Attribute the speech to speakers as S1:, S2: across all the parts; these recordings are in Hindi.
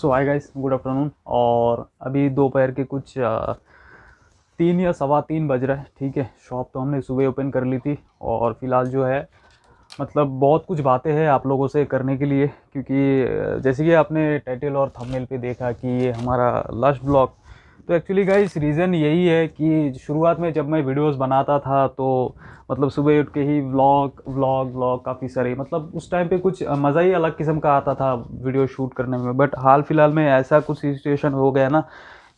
S1: सो आई गाइस गुड आफ्टरनून और अभी दोपहर के कुछ तीन या सवा तीन बज रहा है ठीक है शॉप तो हमने सुबह ओपन कर ली थी और फिलहाल जो है मतलब बहुत कुछ बातें हैं आप लोगों से करने के लिए क्योंकि जैसे कि आपने टाइटल और थंबनेल पे देखा कि ये हमारा लास्ट ब्लॉग तो एक्चुअली गाइस रीज़न यही है कि शुरुआत में जब मैं वीडियोस बनाता था तो मतलब सुबह उठ के ही व्लॉग व्लॉग व्लॉग काफ़ी सारे मतलब उस टाइम पे कुछ मज़ा ही अलग किस्म का आता था वीडियो शूट करने में बट हाल फिलहाल में ऐसा कुछ सिचुएशन हो गया ना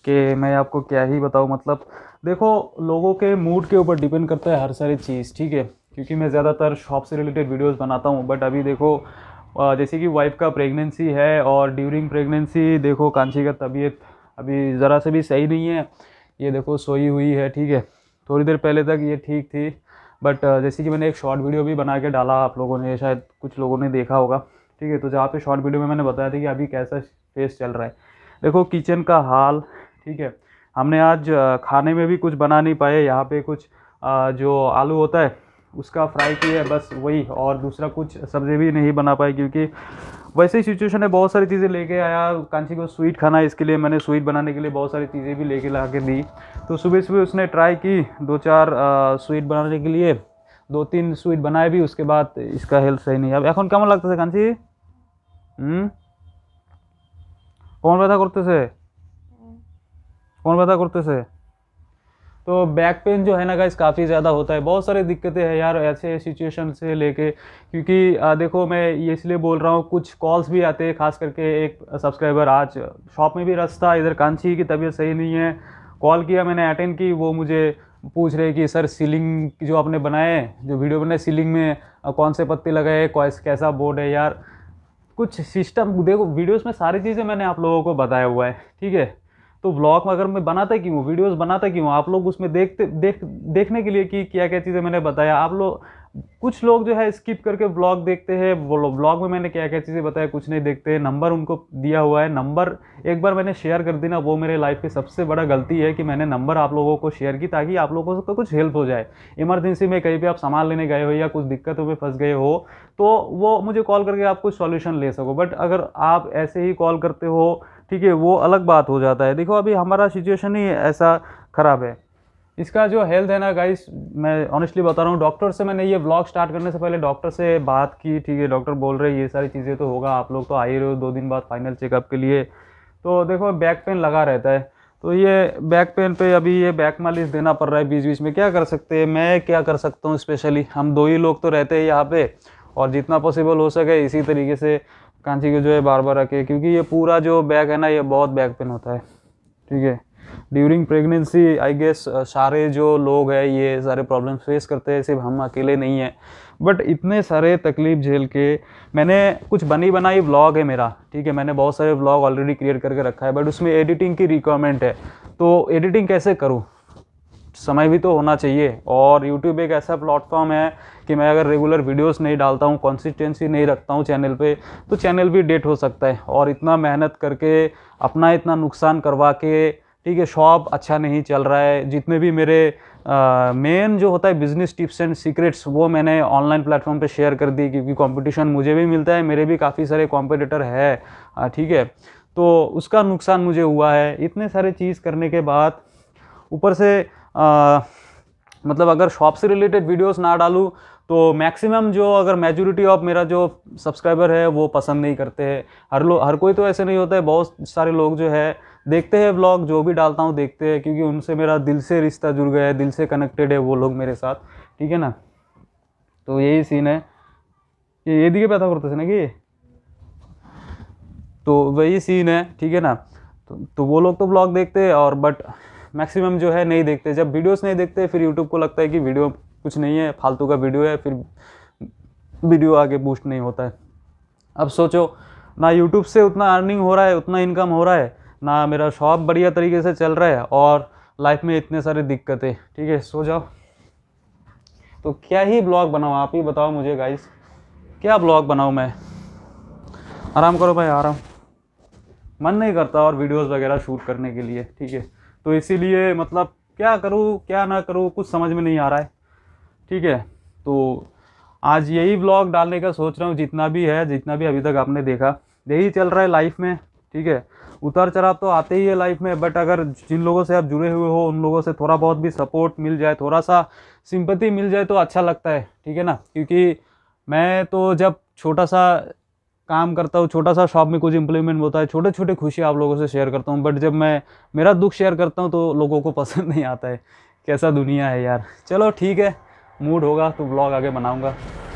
S1: कि मैं आपको क्या ही बताऊँ मतलब देखो लोगों के मूड के ऊपर डिपेंड करता है हर सारी चीज़ ठीक है क्योंकि मैं ज़्यादातर शॉप से रिलेटेड वीडियोज़ बनाता हूँ बट अभी देखो जैसे कि वाइफ का प्रेगनेंसी है और ड्यूरिंग प्रेगनेंसी देखो कांची का तबीयत अभी ज़रा से भी सही नहीं है ये देखो सोई हुई है ठीक है थोड़ी देर पहले तक ये ठीक थी बट जैसे कि मैंने एक शॉर्ट वीडियो भी बना के डाला आप लोगों ने शायद कुछ लोगों ने देखा होगा ठीक है तो जहाँ पे शॉर्ट वीडियो में मैंने बताया था कि अभी कैसा फेस चल रहा है देखो किचन का हाल ठीक है हमने आज खाने में भी कुछ बना नहीं पाए यहाँ पे कुछ जो आलू होता है उसका फ्राई किया है बस वही और दूसरा कुछ सब्ज़ी भी नहीं बना पाई क्योंकि वैसे ही सिचुएशन है बहुत सारी चीज़ें लेके आया कांची को स्वीट खाना है इसके लिए मैंने स्वीट बनाने के लिए बहुत सारी चीज़ें भी लेके ला के दी तो सुबह सुबह उसने ट्राई की दो चार स्वीट बनाने के लिए दो तीन स्वीट बनाए भी उसके बाद इसका हेल्थ सही नहीं अब कम लगता से कांची कौन बता करते से कौन बता करते से तो बैक पेन जो है ना गाइस काफ़ी ज़्यादा होता है बहुत सारी दिक्कतें हैं यार ऐसे सिचुएशन से लेके क्योंकि आ, देखो मैं ये इसलिए बोल रहा हूँ कुछ कॉल्स भी आते हैं खास करके एक सब्सक्राइबर आज शॉप में भी रस था इधर कांची की तबीयत सही नहीं है कॉल किया मैंने अटेंड की वो मुझे पूछ रहे कि सर सीलिंग जो आपने बनाए जो वीडियो बनाए सीलिंग में कौन से पत्ते लगाए कैसा बोर्ड है यार कुछ सिस्टम देखो वीडियोस में सारी चीज़ें मैंने आप लोगों को बताया हुआ है ठीक है तो व्लॉग अगर मैं बनाता क्यों वीडियोस बनाता क्यों आप लोग उसमें देखते देख देखने के लिए कि क्या क्या चीज़ें मैंने बताया आप लोग कुछ लोग जो है स्किप करके ब्लॉग देखते हैं वो ब्लॉग में मैंने क्या क्या चीज़ें बताया कुछ नहीं देखते हैं नंबर उनको दिया हुआ है नंबर एक बार मैंने शेयर कर देना वो मेरे लाइफ की सबसे बड़ा गलती है कि मैंने नंबर आप लोगों को शेयर की ताकि आप लोगों को कुछ हेल्प हो जाए इमरजेंसी में कहीं भी आप सामान लेने गए हो या कुछ दिक्कतों में फंस गए हो तो वो मुझे कॉल करके आप कुछ सॉल्यूशन ले सको बट अगर आप ऐसे ही कॉल करते हो ठीक है वो अलग बात हो जाता है देखो अभी हमारा सिचुएशन ही ऐसा ख़राब है इसका जो हेल्थ है ना गाइस मैं ऑनेस्टली बता रहा हूँ डॉक्टर से मैंने ये ब्लॉग स्टार्ट करने से पहले डॉक्टर से बात की ठीक है डॉक्टर बोल रहे ये सारी चीज़ें तो होगा आप लोग तो आ ही रहे हो दो दिन बाद फाइनल चेकअप के लिए तो देखो बैक पेन लगा रहता है तो ये बैक पेन पे अभी ये बैक मालिश देना पड़ रहा है बीच बीच में क्या कर सकते हैं मैं क्या कर सकता हूँ स्पेशली हम दो ही लोग तो रहते हैं यहाँ पे और जितना पॉसिबल हो सके इसी तरीके से कांची के जो है बार बार रखे क्योंकि ये पूरा जो बैक है ना ये बहुत बैक पेन होता है ठीक है ड्यूरिंग प्रेगनेंसी आई गेस सारे जो लोग हैं ये सारे प्रॉब्लम फेस करते हैं सिर्फ हम अकेले नहीं हैं बट इतने सारे तकलीफ झेल के मैंने कुछ बनी बनाई व्लॉग है मेरा ठीक है मैंने बहुत सारे व्लॉग ऑलरेडी क्रिएट करके रखा है बट उसमें एडिटिंग की रिक्वायरमेंट है तो एडिटिंग कैसे करूँ समय भी तो होना चाहिए और यूट्यूब एक ऐसा प्लेटफॉर्म है कि मैं अगर रेगुलर वीडियोस नहीं डालता हूँ कंसिस्टेंसी नहीं रखता हूँ चैनल पे तो चैनल भी डेट हो सकता है और इतना मेहनत करके अपना इतना नुकसान करवा के ठीक है शॉप अच्छा नहीं चल रहा है जितने भी मेरे मेन जो होता है बिज़नेस टिप्स एंड सीक्रेट्स वो मैंने ऑनलाइन प्लेटफॉर्म पे शेयर कर दी क्योंकि कंपटीशन मुझे भी मिलता है मेरे भी काफ़ी सारे कॉम्पिटिटर है ठीक है तो उसका नुकसान मुझे हुआ है इतने सारे चीज़ करने के बाद ऊपर से आ, मतलब अगर शॉप से रिलेटेड वीडियोस ना डालूँ तो मैक्सिमम जो अगर मेजोरिटी ऑफ मेरा जो सब्सक्राइबर है वो पसंद नहीं करते हैं हर लोग हर कोई तो ऐसे नहीं होता है बहुत सारे लोग जो है देखते हैं व्लॉग जो भी डालता हूँ देखते हैं क्योंकि उनसे मेरा दिल से रिश्ता जुड़ गया है दिल से कनेक्टेड है वो लोग मेरे साथ ठीक है ना तो यही सीन है ये दिखे पैदा करते थे ना कि तो वही सीन है ठीक है ना तो, तो वो लोग तो ब्लॉग देखते हैं और बट मैक्सिमम जो है नहीं देखते जब वीडियोस नहीं देखते फिर यूट्यूब को लगता है कि वीडियो कुछ नहीं है फालतू का वीडियो है फिर वीडियो आगे बूस्ट नहीं होता है अब सोचो ना यूट्यूब से उतना अर्निंग हो रहा है उतना इनकम हो रहा है ना मेरा शॉप बढ़िया तरीके से चल रहा है और लाइफ में इतने सारे दिक्कतें ठीक है सो जाओ तो क्या ही ब्लॉग बनाऊँ आप ही बताओ मुझे गाइस क्या ब्लॉग बनाऊँ मैं आराम करो भाई आराम मन नहीं करता और वीडियोस वगैरह शूट करने के लिए ठीक है तो इसीलिए मतलब क्या करूँ क्या ना करूँ कुछ समझ में नहीं आ रहा है ठीक है तो आज यही ब्लॉग डालने का सोच रहा हूँ जितना भी है जितना भी अभी तक आपने देखा यही चल रहा है लाइफ में ठीक है उतार चढ़ाव तो आते ही है लाइफ में बट अगर जिन लोगों से आप जुड़े हुए हो उन लोगों से थोड़ा बहुत भी सपोर्ट मिल जाए थोड़ा सा सिंपति मिल जाए तो अच्छा लगता है ठीक है ना क्योंकि मैं तो जब छोटा सा काम करता हूँ छोटा सा शॉप में कुछ इम्प्लीमेंट होता है छोटे छोटे खुशी आप लोगों से शेयर करता हूँ बट जब मैं मेरा दुख शेयर करता हूँ तो लोगों को पसंद नहीं आता है कैसा दुनिया है यार चलो ठीक है मूड होगा तो ब्लॉग आगे बनाऊँगा